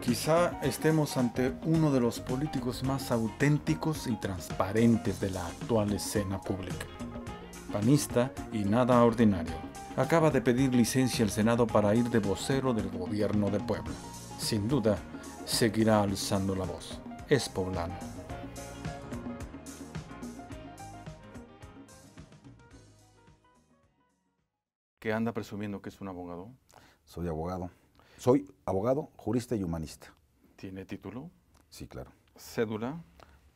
Quizá estemos ante uno de los políticos más auténticos y transparentes de la actual escena pública. Panista y nada ordinario acaba de pedir licencia al Senado para ir de vocero del gobierno de Puebla. Sin duda, seguirá alzando la voz. Es poblano. ¿Qué anda presumiendo que es un abogado? Soy abogado. Soy abogado, jurista y humanista. ¿Tiene título? Sí, claro. ¿Cédula?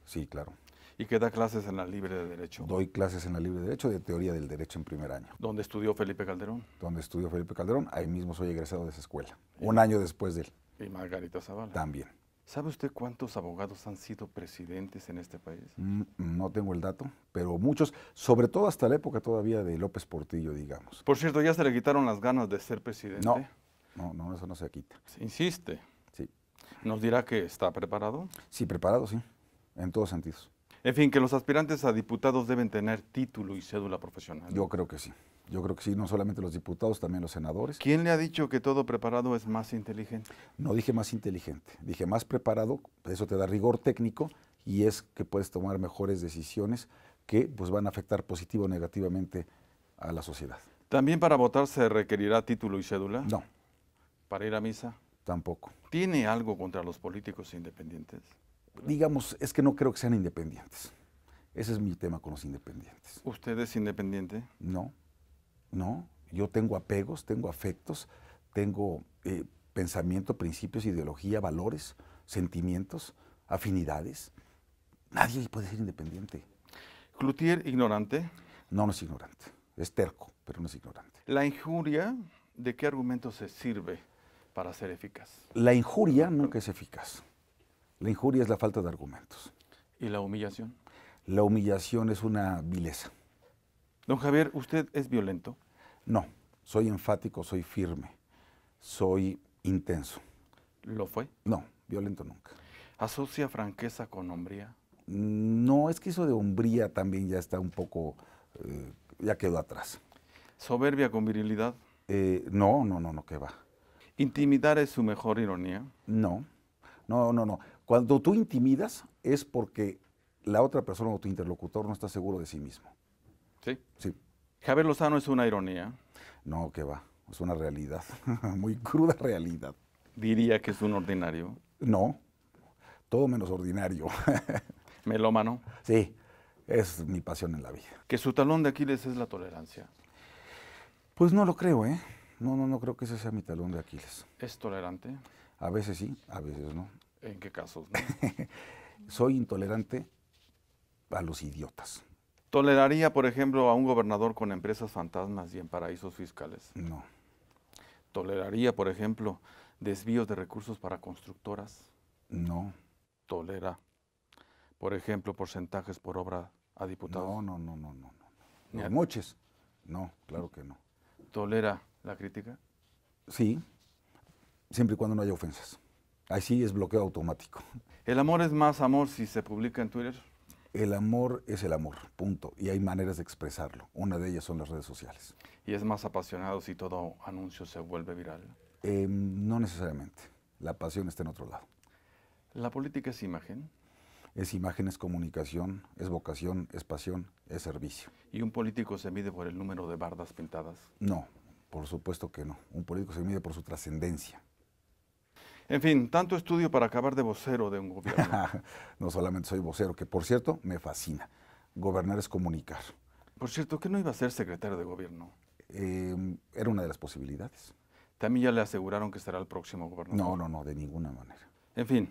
Sí, claro y que da clases en la Libre de Derecho. Doy clases en la Libre de Derecho de Teoría del Derecho en primer año. ¿Dónde estudió Felipe Calderón? Donde estudió Felipe Calderón, ahí mismo soy egresado de esa escuela, un año después de él. Y Margarita Zavala. También. ¿Sabe usted cuántos abogados han sido presidentes en este país? Mm, mm, no tengo el dato, pero muchos, sobre todo hasta la época todavía de López Portillo, digamos. Por cierto, ¿ya se le quitaron las ganas de ser presidente? No, no, no eso no se quita. insiste. Sí. ¿Nos dirá que está preparado? Sí, preparado, sí, en todos sentidos. En fin, que los aspirantes a diputados deben tener título y cédula profesional. Yo creo que sí. Yo creo que sí, no solamente los diputados, también los senadores. ¿Quién le ha dicho que todo preparado es más inteligente? No dije más inteligente, dije más preparado, eso te da rigor técnico y es que puedes tomar mejores decisiones que pues, van a afectar positivo o negativamente a la sociedad. ¿También para votar se requerirá título y cédula? No. ¿Para ir a misa? Tampoco. ¿Tiene algo contra los políticos independientes? digamos, es que no creo que sean independientes. Ese es mi tema con los independientes. ¿Usted es independiente? No, no. Yo tengo apegos, tengo afectos, tengo eh, pensamiento, principios, ideología, valores, sentimientos, afinidades. Nadie puede ser independiente. ¿Cloutier ignorante? No, no es ignorante. Es terco, pero no es ignorante. ¿La injuria de qué argumento se sirve para ser eficaz? La injuria nunca es eficaz. La injuria es la falta de argumentos. ¿Y la humillación? La humillación es una vileza. Don Javier, ¿usted es violento? No, soy enfático, soy firme, soy intenso. ¿Lo fue? No, violento nunca. ¿Asocia franqueza con hombría? No, es que eso de hombría también ya está un poco, eh, ya quedó atrás. ¿Soberbia con virilidad? Eh, no, no, no, no, que va. ¿Intimidar es su mejor ironía? No, no, no, no. Cuando tú intimidas es porque la otra persona o tu interlocutor no está seguro de sí mismo. ¿Sí? Sí. Javier Lozano es una ironía. No, que va. Es una realidad. Muy cruda realidad. ¿Diría que es un ordinario? No. Todo menos ordinario. ¿Melómano? Sí. Es mi pasión en la vida. ¿Que su talón de Aquiles es la tolerancia? Pues no lo creo, ¿eh? No, no, no creo que ese sea mi talón de Aquiles. ¿Es tolerante? A veces sí, a veces no. ¿En qué casos? Soy intolerante a los idiotas. ¿Toleraría, por ejemplo, a un gobernador con empresas fantasmas y en paraísos fiscales? No. ¿Toleraría, por ejemplo, desvíos de recursos para constructoras? No. ¿Tolera, por ejemplo, porcentajes por obra a diputados? No, no, no, no, no. no. moches? No, claro que no. ¿Tolera la crítica? Sí siempre y cuando no haya ofensas. Así es bloqueo automático. ¿El amor es más amor si se publica en Twitter? El amor es el amor, punto. Y hay maneras de expresarlo. Una de ellas son las redes sociales. ¿Y es más apasionado si todo anuncio se vuelve viral? Em, no necesariamente. La pasión está en otro lado. ¿La política es imagen? Es imagen, es comunicación, es vocación, es pasión, es servicio. ¿Y un político se mide por el número de bardas pintadas? No, por supuesto que no. Un político se mide por su trascendencia. En fin, tanto estudio para acabar de vocero de un gobierno. no solamente soy vocero, que por cierto me fascina. Gobernar es comunicar. Por cierto, ¿qué no iba a ser secretario de gobierno? Em, era una de las posibilidades. También ya le aseguraron que será el próximo gobernador. No, no, no, de ninguna manera. En fin,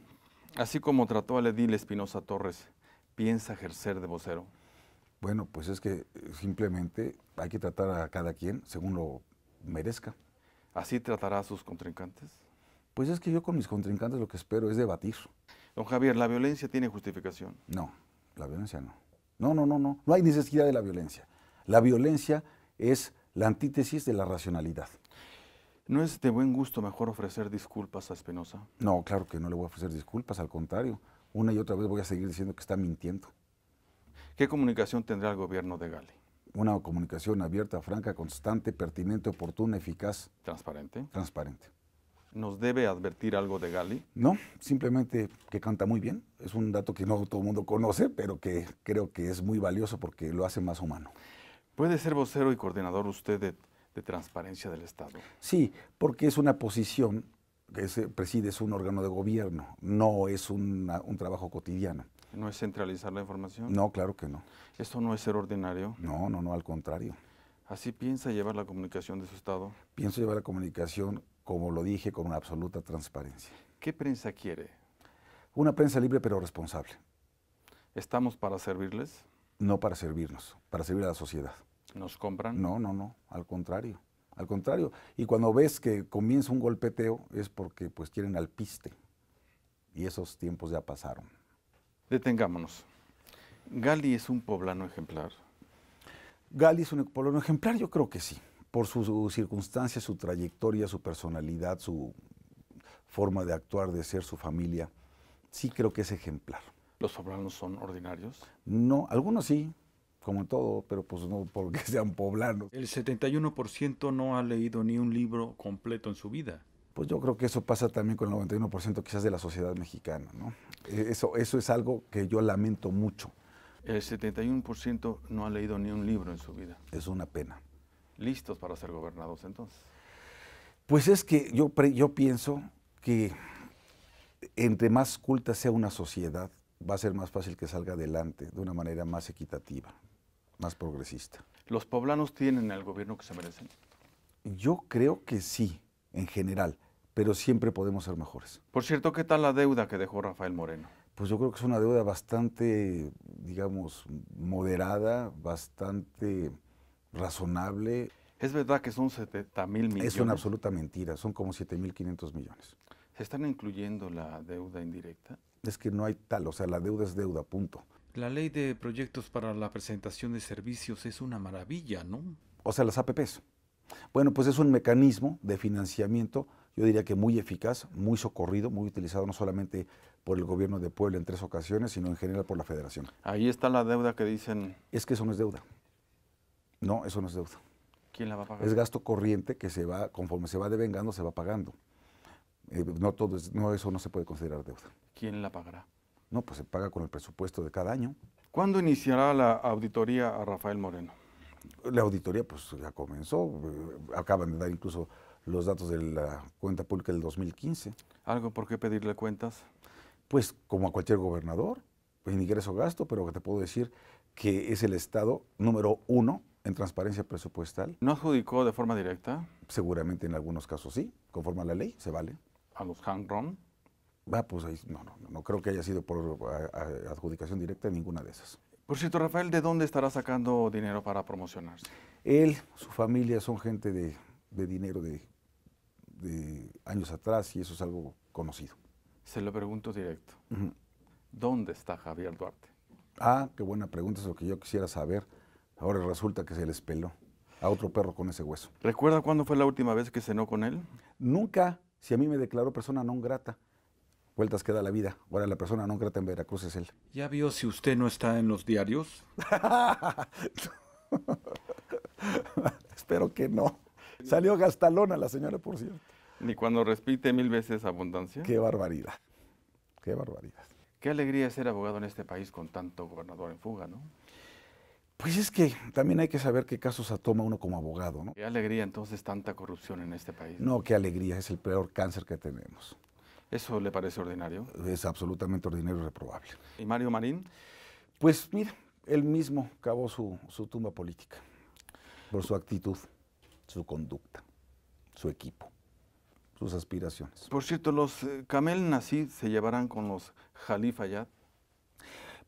así como trató a edil Espinosa Torres, ¿piensa ejercer de vocero? Bueno, pues es que simplemente hay que tratar a cada quien según lo merezca. ¿Así tratará a sus contrincantes? Pues es que yo con mis contrincantes lo que espero es debatir. Don Javier, ¿la violencia tiene justificación? No, la violencia no. No, no, no, no. No hay necesidad de la violencia. La violencia es la antítesis de la racionalidad. ¿No es de buen gusto mejor ofrecer disculpas a Espinosa? No, claro que no le voy a ofrecer disculpas, al contrario. Una y otra vez voy a seguir diciendo que está mintiendo. ¿Qué comunicación tendrá el gobierno de Gali? Una comunicación abierta, franca, constante, pertinente, oportuna, eficaz. Transparente. Transparente nos debe advertir algo de Gali? No, simplemente que canta muy bien. Es un dato que no todo el mundo conoce, pero que creo que es muy valioso porque lo hace más humano. ¿Puede ser vocero y coordinador usted de, transparencia del Estado? Sí, porque es una posición que preside, es un órgano de gobierno, no es un trabajo cotidiano. ¿No es centralizar la información? No, claro que no. ¿Esto no es ser ordinario? No, no, no, al contrario. ¿Así piensa llevar la comunicación de su Estado? Pienso llevar la comunicación como lo dije, con una absoluta transparencia. ¿Qué prensa quiere? Una prensa libre pero responsable. ¿Estamos para servirles? No para servirnos, para servir a la sociedad. ¿Nos compran? No, no, no, al contrario. Al contrario, y cuando ves que comienza un golpeteo es porque pues quieren al piste. Y esos tiempos ya pasaron. Detengámonos. Gali es un poblano ejemplar. Gali es un poblano ejemplar, yo creo que sí por sus circunstancias, circunstancia, su trayectoria, su personalidad, su forma de actuar, de ser, su familia, sí creo que es ejemplar. ¿Los poblanos son ordinarios? No, algunos sí, como todo, pero pues no porque sean poblanos. El 71% no ha leído ni un libro completo en su vida. Pues yo creo que eso pasa también con el 91% quizás de la sociedad mexicana, ¿no? E-, eso, eso es algo que yo lamento mucho. El 71% no ha leído ni un libro en su vida. Es una pena listos para ser gobernados entonces? Pues es que yo, yo pienso que entre más culta sea una sociedad, va a ser más fácil que salga adelante de una manera más equitativa, más progresista. ¿Los poblanos tienen el gobierno que se merecen? Yo creo que sí, en general, pero siempre podemos ser mejores. Por cierto, ¿qué tal la deuda que dejó Rafael Moreno? Pues yo creo que es una deuda bastante, digamos, moderada, bastante razonable. Es verdad que son 70 mil millones. Es una absoluta mentira, son como 7 mil 500 millones. ¿Se están incluyendo la deuda indirecta? Es que no hay tal, o sea, la deuda es deuda, punto. La ley de proyectos para la presentación de servicios es una maravilla, ¿no? O sea, las APPs. Bueno, pues es un mecanismo de financiamiento, yo diría que muy eficaz, muy socorrido, muy utilizado no solamente por el gobierno de Puebla en tres ocasiones, sino en general por la federación. Ahí está la deuda que dicen... Es que eso no es deuda. No, eso no es deuda. ¿Quién la va a pagar? Es gasto corriente que se va, conforme se va devengando, se va pagando. Eh, no todo no, eso no se puede considerar deuda. ¿Quién la pagará? No, pues se paga con el presupuesto de cada año. ¿Cuándo iniciará la auditoría a Rafael Moreno? La auditoría pues ya comenzó, eh, acaban de dar incluso los datos de la cuenta pública del 2015. ¿Algo por qué pedirle cuentas? Pues como a cualquier gobernador, en ingreso gasto, pero que te puedo decir que es el estado número uno en transparencia presupuestal. ¿No adjudicó de forma directa? Seguramente en algunos casos sí, conforme a la ley, se vale. ¿A los Hanron? Ah, pues no, no, no, creo que haya sido por adjudicación directa en ninguna de esas. Por cierto, Rafael, ¿de dónde estará sacando dinero para promocionarse? Él, su familia son gente de, dinero de, años atrás y eso es algo conocido. Se lo pregunto directo. ¿Dónde está Javier Duarte? Ah, qué buena pregunta, es lo que yo quisiera saber. Ahora resulta que se les peló a otro perro con ese hueso. ¿Recuerda cuándo fue la última vez que cenó con él? Nunca. Si a mí me declaró persona no grata, vueltas que da la vida. Ahora la persona no grata en Veracruz es él. ¿Ya vio si usted no está en los diarios? Espero que no. Salió gastalona la señora, por cierto. Ni cuando respite mil veces abundancia. Qué barbaridad. Qué barbaridad. Qué alegría ser abogado en este país con tanto gobernador en fuga, ¿no? Pues es que también hay que saber qué casos toma uno como abogado, ¿no? Qué alegría entonces tanta corrupción en este país. No, qué alegría, es el peor cáncer que tenemos. ¿Eso le parece ordinario? Es absolutamente ordinario y reprobable. ¿Y Mario Marín? Pues mira, él mismo cavó su, tumba política por su actitud, su conducta, su equipo, sus aspiraciones. Por cierto, ¿los Camel eh, Kamel se llevarán con los Jalí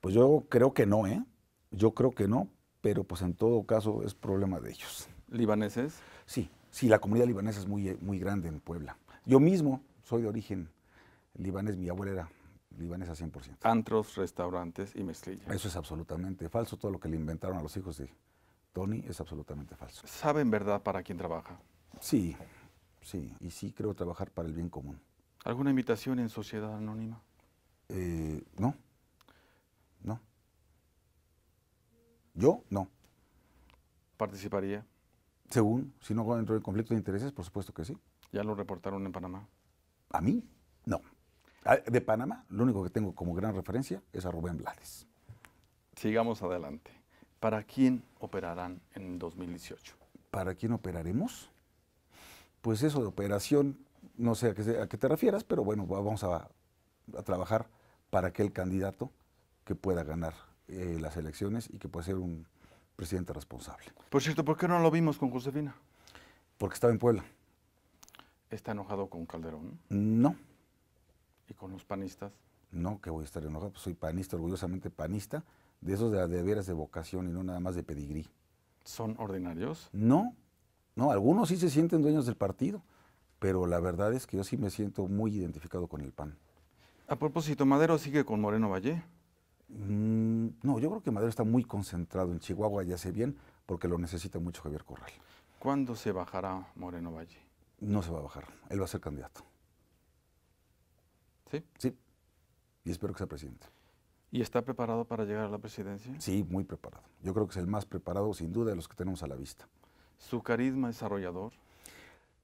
Pues yo creo que no, ¿eh? Yo creo que no, pero pues en todo caso es problema de ellos. ¿Libaneses? Sí, sí, la comunidad libanesa es muy, muy grande en Puebla. Yo mismo soy de origen libanés, mi abuela era libanesa 100%. Antros, restaurantes y mezclilla. Eso es absolutamente falso, todo lo que le inventaron a los hijos de Tony es absolutamente falso. ¿Saben verdad para quién trabaja? Sí, sí, y sí creo trabajar para el bien común. ¿Alguna invitación en Sociedad Anónima? Eh, no, no. Yo no. ¿Participaría? Según, si no entro en conflicto de intereses, por supuesto que sí. ¿Ya lo reportaron en Panamá? ¿A mí? No. Ah, de Panamá, lo único que tengo como gran referencia es a Rubén Blades. Sigamos adelante. ¿Para quién operarán en 2018? ¿Para quién operaremos? Pues eso de operación, no sé a qué, te refieras, pero bueno, vamos a, a trabajar para aquel candidato que pueda ganar eh, las elecciones y que puede ser un presidente responsable. Por cierto, ¿por qué no lo vimos con Josefina? Porque estaba en Puebla. ¿Está enojado con Calderón? No. ¿Y con los panistas? No, que voy a estar enojado, pues soy panista, orgullosamente panista, de esos de, de de vocación y no nada más de pedigrí. ¿Son ordinarios? No, no, algunos sí se sienten dueños del partido, pero la verdad es que yo sí me siento muy identificado con el PAN. A propósito, Madero sigue con Moreno Valle. Mm, no, yo creo que Madero está muy concentrado en Chihuahua ya sé bien, porque lo necesita mucho Javier Corral. ¿Cuándo se bajará Moreno Valle? No se va a bajar, él va a ser candidato. ¿Sí? Sí, y espero que sea presidente. ¿Y está preparado para llegar a la presidencia? Sí, muy preparado. Yo creo que es el más preparado, sin duda, de los que tenemos a la vista. ¿Su carisma desarrollador?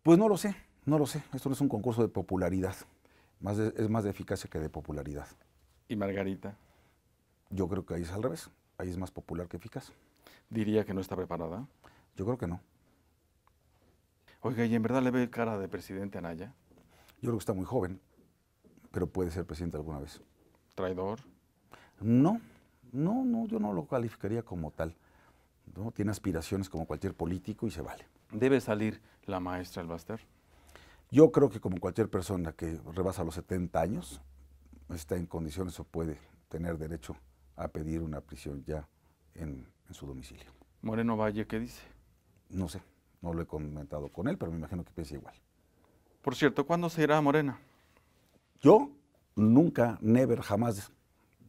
Pues no lo sé, no lo sé. Esto no es un concurso de popularidad. Más es más de eficacia que de popularidad. ¿Y Margarita? Yo creo que ahí es al revés, ahí es más popular que eficaz. ¿Diría que no está preparada? Yo creo que no. Oiga, ¿y en verdad le ve cara de presidente a Anaya? Yo creo que está muy joven, pero puede ser presidente alguna vez. ¿Traidor? No, no, no, yo no lo calificaría como tal. ¿no? Tiene aspiraciones como cualquier político y se vale. ¿Debe salir la maestra Elbaster? Yo creo que como cualquier persona que rebasa los 70 años, está en condiciones o puede tener derecho a pedir una prisión ya en, su domicilio. Moreno Valle, ¿qué dice? No sé, no lo he comentado con él, pero me imagino que piensa igual. Por cierto, ¿cuándo se irá a Morena? Yo nunca, never, jamás.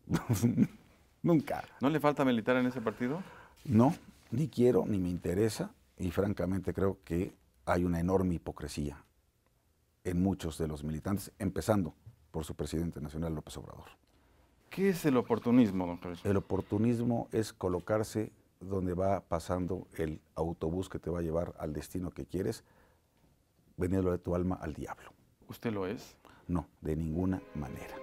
nunca. ¿No le falta militar en ese partido? No, ni quiero, ni me interesa. Y francamente creo que hay una enorme hipocresía en muchos de los militantes, empezando por su presidente nacional, López Obrador. ¿Qué es el oportunismo, don Carlos? El oportunismo es colocarse donde va pasando el autobús que te va a llevar al destino que quieres, venirlo de tu alma al diablo. ¿Usted lo es? No, de ninguna manera.